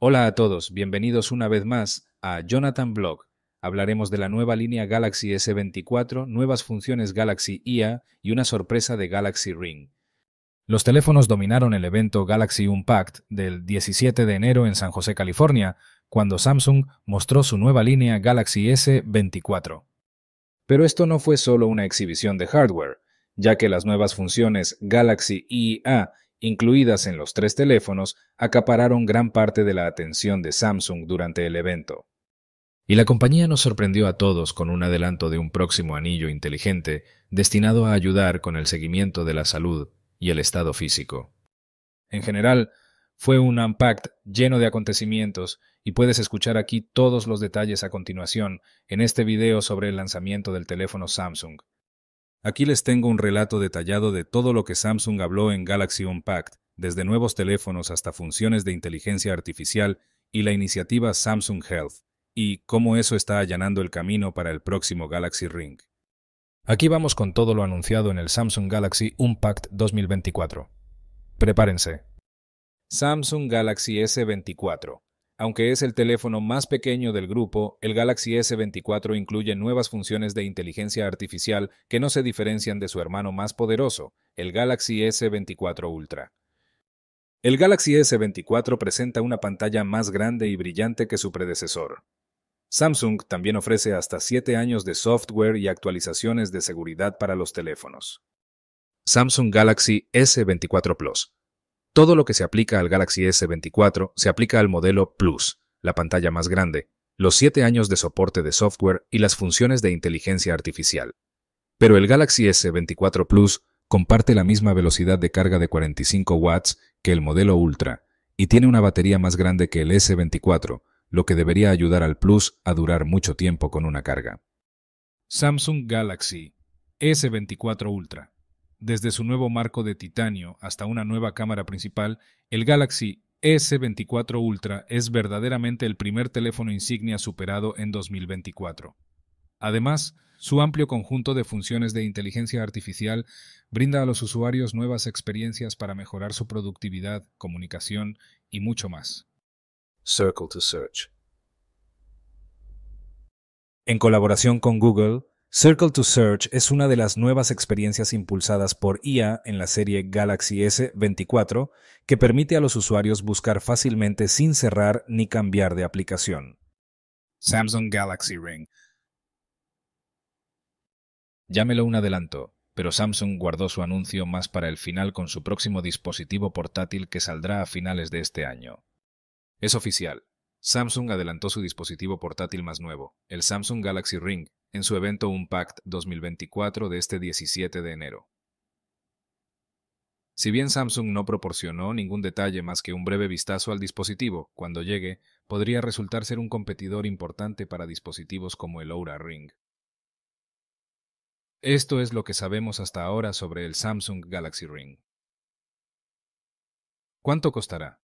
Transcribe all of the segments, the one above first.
Hola a todos, bienvenidos una vez más a Jonathan Blog. Hablaremos de la nueva línea Galaxy S24, nuevas funciones Galaxy IA y una sorpresa de Galaxy Ring. Los teléfonos dominaron el evento Galaxy Unpacked del 17 de enero en San José, California, cuando Samsung mostró su nueva línea Galaxy S24. Pero esto no fue solo una exhibición de hardware, ya que las nuevas funciones Galaxy IA incluidas en los tres teléfonos, acapararon gran parte de la atención de Samsung durante el evento. Y la compañía nos sorprendió a todos con un adelanto de un próximo anillo inteligente destinado a ayudar con el seguimiento de la salud y el estado físico. En general, fue un Unpacked lleno de acontecimientos y puedes escuchar aquí todos los detalles a continuación en este video sobre el lanzamiento del teléfono Samsung. Aquí les tengo un relato detallado de todo lo que Samsung habló en Galaxy Unpacked, desde nuevos teléfonos hasta funciones de inteligencia artificial y la iniciativa Samsung Health, y cómo eso está allanando el camino para el próximo Galaxy Ring. Aquí vamos con todo lo anunciado en el Samsung Galaxy Unpacked 2024. Prepárense. Samsung Galaxy S24. Aunque es el teléfono más pequeño del grupo, el Galaxy S24 incluye nuevas funciones de inteligencia artificial que no se diferencian de su hermano más poderoso, el Galaxy S24 Ultra. El Galaxy S24 presenta una pantalla más grande y brillante que su predecesor. Samsung también ofrece hasta 7 años de software y actualizaciones de seguridad para los teléfonos. Samsung Galaxy S24 Plus todo lo que se aplica al Galaxy S24 se aplica al modelo Plus, la pantalla más grande, los 7 años de soporte de software y las funciones de inteligencia artificial. Pero el Galaxy S24 Plus comparte la misma velocidad de carga de 45 watts que el modelo Ultra y tiene una batería más grande que el S24, lo que debería ayudar al Plus a durar mucho tiempo con una carga. Samsung Galaxy S24 Ultra desde su nuevo marco de titanio hasta una nueva cámara principal, el Galaxy S24 Ultra es verdaderamente el primer teléfono insignia superado en 2024. Además, su amplio conjunto de funciones de inteligencia artificial brinda a los usuarios nuevas experiencias para mejorar su productividad, comunicación y mucho más. Circle to Search. En colaboración con Google, Circle to Search es una de las nuevas experiencias impulsadas por IA e en la serie Galaxy S24 que permite a los usuarios buscar fácilmente sin cerrar ni cambiar de aplicación. Samsung Galaxy Ring. Llámelo un adelanto, pero Samsung guardó su anuncio más para el final con su próximo dispositivo portátil que saldrá a finales de este año. Es oficial. Samsung adelantó su dispositivo portátil más nuevo, el Samsung Galaxy Ring, en su evento Unpacked 2024 de este 17 de enero. Si bien Samsung no proporcionó ningún detalle más que un breve vistazo al dispositivo, cuando llegue, podría resultar ser un competidor importante para dispositivos como el Oura Ring. Esto es lo que sabemos hasta ahora sobre el Samsung Galaxy Ring. ¿Cuánto costará?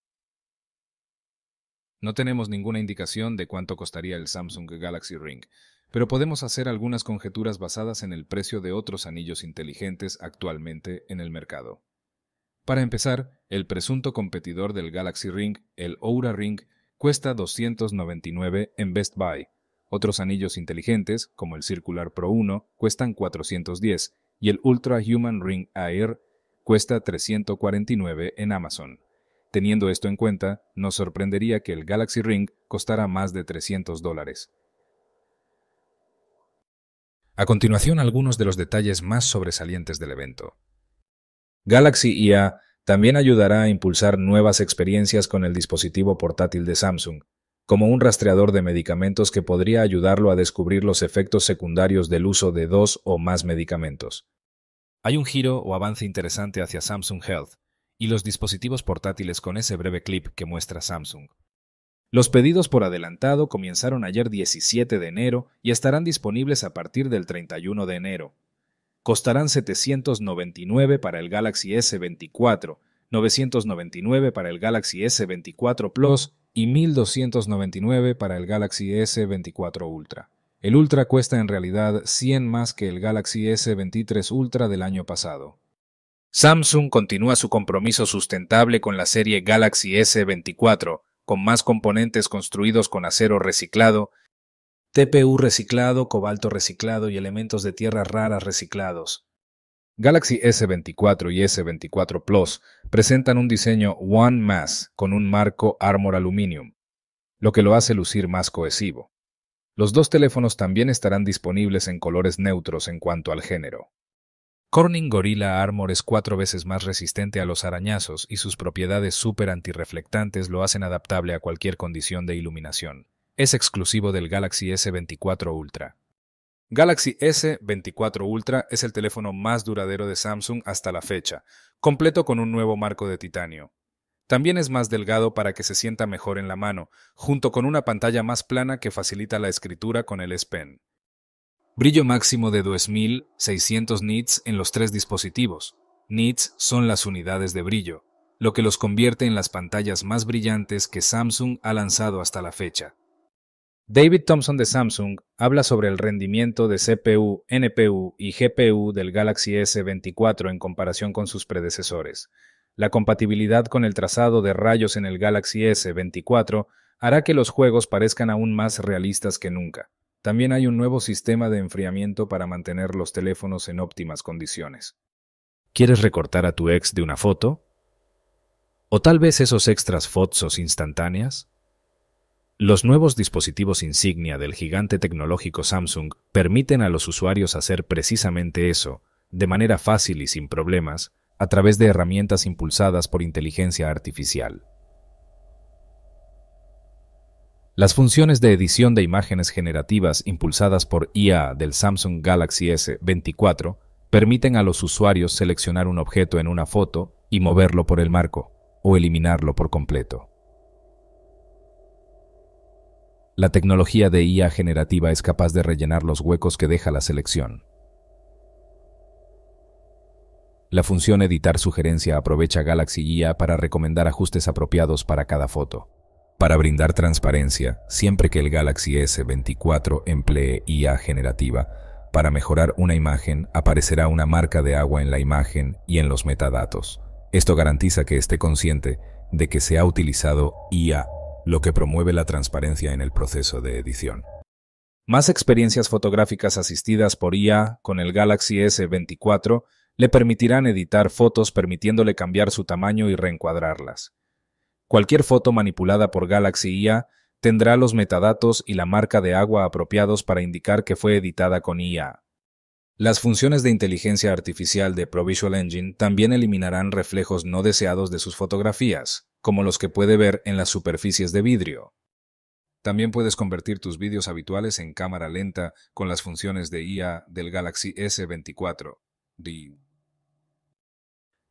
No tenemos ninguna indicación de cuánto costaría el Samsung Galaxy Ring, pero podemos hacer algunas conjeturas basadas en el precio de otros anillos inteligentes actualmente en el mercado. Para empezar, el presunto competidor del Galaxy Ring, el Oura Ring, cuesta 299 en Best Buy. Otros anillos inteligentes, como el Circular Pro 1, cuestan 410 y el Ultra Human Ring Air cuesta 349 en Amazon. Teniendo esto en cuenta, nos sorprendería que el Galaxy Ring costara más de 300 dólares. A continuación, algunos de los detalles más sobresalientes del evento. Galaxy IA e también ayudará a impulsar nuevas experiencias con el dispositivo portátil de Samsung, como un rastreador de medicamentos que podría ayudarlo a descubrir los efectos secundarios del uso de dos o más medicamentos. Hay un giro o avance interesante hacia Samsung Health, y los dispositivos portátiles con ese breve clip que muestra Samsung. Los pedidos por adelantado comenzaron ayer 17 de enero y estarán disponibles a partir del 31 de enero. Costarán 799 para el Galaxy S24, 999 para el Galaxy S24 Plus y 1299 para el Galaxy S24 Ultra. El Ultra cuesta en realidad 100 más que el Galaxy S23 Ultra del año pasado. Samsung continúa su compromiso sustentable con la serie Galaxy S24, con más componentes construidos con acero reciclado, TPU reciclado, cobalto reciclado y elementos de tierras raras reciclados. Galaxy S24 y S24 Plus presentan un diseño One Mass con un marco Armor Aluminium, lo que lo hace lucir más cohesivo. Los dos teléfonos también estarán disponibles en colores neutros en cuanto al género. Corning Gorilla Armor es cuatro veces más resistente a los arañazos y sus propiedades súper antirreflectantes lo hacen adaptable a cualquier condición de iluminación. Es exclusivo del Galaxy S24 Ultra. Galaxy S24 Ultra es el teléfono más duradero de Samsung hasta la fecha, completo con un nuevo marco de titanio. También es más delgado para que se sienta mejor en la mano, junto con una pantalla más plana que facilita la escritura con el S Pen. Brillo máximo de 2600 nits en los tres dispositivos. Nits son las unidades de brillo, lo que los convierte en las pantallas más brillantes que Samsung ha lanzado hasta la fecha. David Thompson de Samsung habla sobre el rendimiento de CPU, NPU y GPU del Galaxy S24 en comparación con sus predecesores. La compatibilidad con el trazado de rayos en el Galaxy S24 hará que los juegos parezcan aún más realistas que nunca. También hay un nuevo sistema de enfriamiento para mantener los teléfonos en óptimas condiciones. ¿Quieres recortar a tu ex de una foto? ¿O tal vez esos extras fotos instantáneas? Los nuevos dispositivos insignia del gigante tecnológico Samsung permiten a los usuarios hacer precisamente eso, de manera fácil y sin problemas, a través de herramientas impulsadas por inteligencia artificial. Las funciones de edición de imágenes generativas impulsadas por IA del Samsung Galaxy S24 permiten a los usuarios seleccionar un objeto en una foto y moverlo por el marco o eliminarlo por completo. La tecnología de IA generativa es capaz de rellenar los huecos que deja la selección. La función Editar Sugerencia aprovecha Galaxy IA para recomendar ajustes apropiados para cada foto para brindar transparencia siempre que el Galaxy S24 emplee IA generativa. Para mejorar una imagen, aparecerá una marca de agua en la imagen y en los metadatos. Esto garantiza que esté consciente de que se ha utilizado IA, lo que promueve la transparencia en el proceso de edición. Más experiencias fotográficas asistidas por IA con el Galaxy S24 le permitirán editar fotos permitiéndole cambiar su tamaño y reencuadrarlas. Cualquier foto manipulada por Galaxy IA tendrá los metadatos y la marca de agua apropiados para indicar que fue editada con IA. Las funciones de inteligencia artificial de Provisual Engine también eliminarán reflejos no deseados de sus fotografías, como los que puede ver en las superficies de vidrio. También puedes convertir tus vídeos habituales en cámara lenta con las funciones de IA del Galaxy S24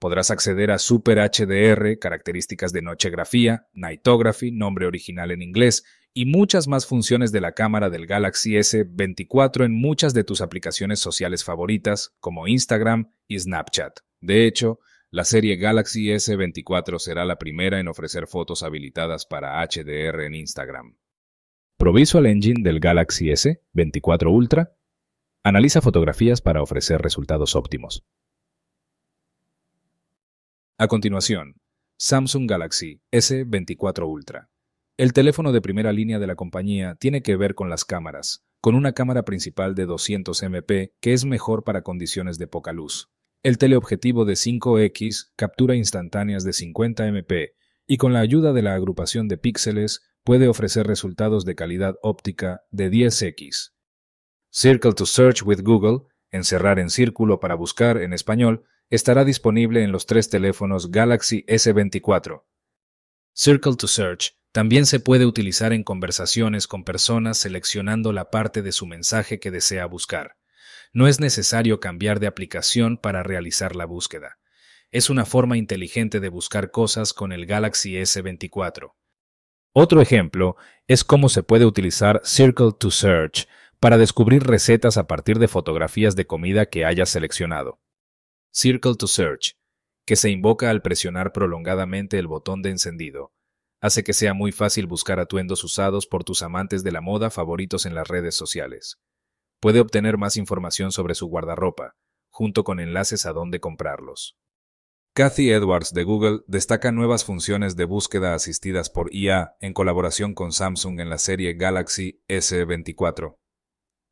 podrás acceder a Super HDR, características de nochegrafía, nightography, nombre original en inglés y muchas más funciones de la cámara del Galaxy S24 en muchas de tus aplicaciones sociales favoritas como Instagram y Snapchat. De hecho, la serie Galaxy S24 será la primera en ofrecer fotos habilitadas para HDR en Instagram. Provisual Engine del Galaxy S24 Ultra analiza fotografías para ofrecer resultados óptimos. A continuación, Samsung Galaxy S24 Ultra. El teléfono de primera línea de la compañía tiene que ver con las cámaras, con una cámara principal de 200 MP que es mejor para condiciones de poca luz. El teleobjetivo de 5X captura instantáneas de 50 MP y con la ayuda de la agrupación de píxeles puede ofrecer resultados de calidad óptica de 10X. Circle to Search with Google, encerrar en círculo para buscar en español, estará disponible en los tres teléfonos Galaxy S24. Circle to Search también se puede utilizar en conversaciones con personas seleccionando la parte de su mensaje que desea buscar. No es necesario cambiar de aplicación para realizar la búsqueda. Es una forma inteligente de buscar cosas con el Galaxy S24. Otro ejemplo es cómo se puede utilizar Circle to Search para descubrir recetas a partir de fotografías de comida que haya seleccionado. Circle to Search, que se invoca al presionar prolongadamente el botón de encendido, hace que sea muy fácil buscar atuendos usados por tus amantes de la moda favoritos en las redes sociales. Puede obtener más información sobre su guardarropa, junto con enlaces a dónde comprarlos. Kathy Edwards de Google destaca nuevas funciones de búsqueda asistidas por IA en colaboración con Samsung en la serie Galaxy S24.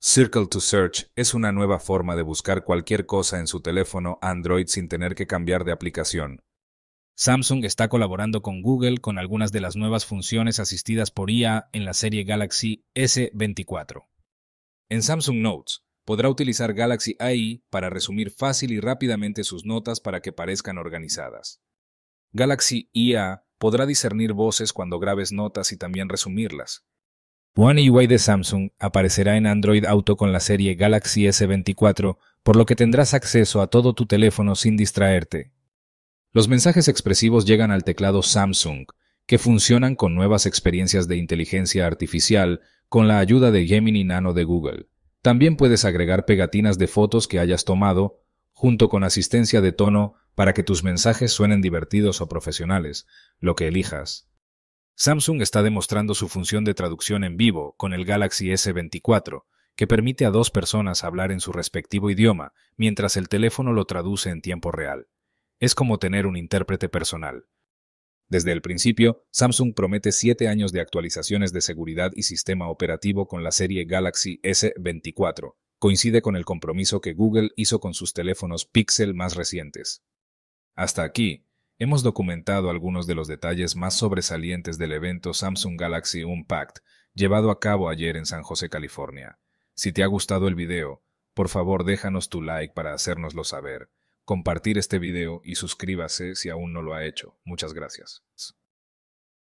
Circle to Search es una nueva forma de buscar cualquier cosa en su teléfono Android sin tener que cambiar de aplicación. Samsung está colaborando con Google con algunas de las nuevas funciones asistidas por IA en la serie Galaxy S24. En Samsung Notes, podrá utilizar Galaxy AI para resumir fácil y rápidamente sus notas para que parezcan organizadas. Galaxy IA podrá discernir voces cuando grabes notas y también resumirlas, One UI de Samsung aparecerá en Android Auto con la serie Galaxy S24, por lo que tendrás acceso a todo tu teléfono sin distraerte. Los mensajes expresivos llegan al teclado Samsung, que funcionan con nuevas experiencias de inteligencia artificial con la ayuda de Gemini Nano de Google. También puedes agregar pegatinas de fotos que hayas tomado, junto con asistencia de tono para que tus mensajes suenen divertidos o profesionales, lo que elijas. Samsung está demostrando su función de traducción en vivo con el Galaxy S24, que permite a dos personas hablar en su respectivo idioma mientras el teléfono lo traduce en tiempo real. Es como tener un intérprete personal. Desde el principio, Samsung promete siete años de actualizaciones de seguridad y sistema operativo con la serie Galaxy S24. Coincide con el compromiso que Google hizo con sus teléfonos Pixel más recientes. Hasta aquí, Hemos documentado algunos de los detalles más sobresalientes del evento Samsung Galaxy Unpacked, llevado a cabo ayer en San José, California. Si te ha gustado el video, por favor déjanos tu like para hacérnoslo saber, compartir este video y suscríbase si aún no lo ha hecho. Muchas gracias.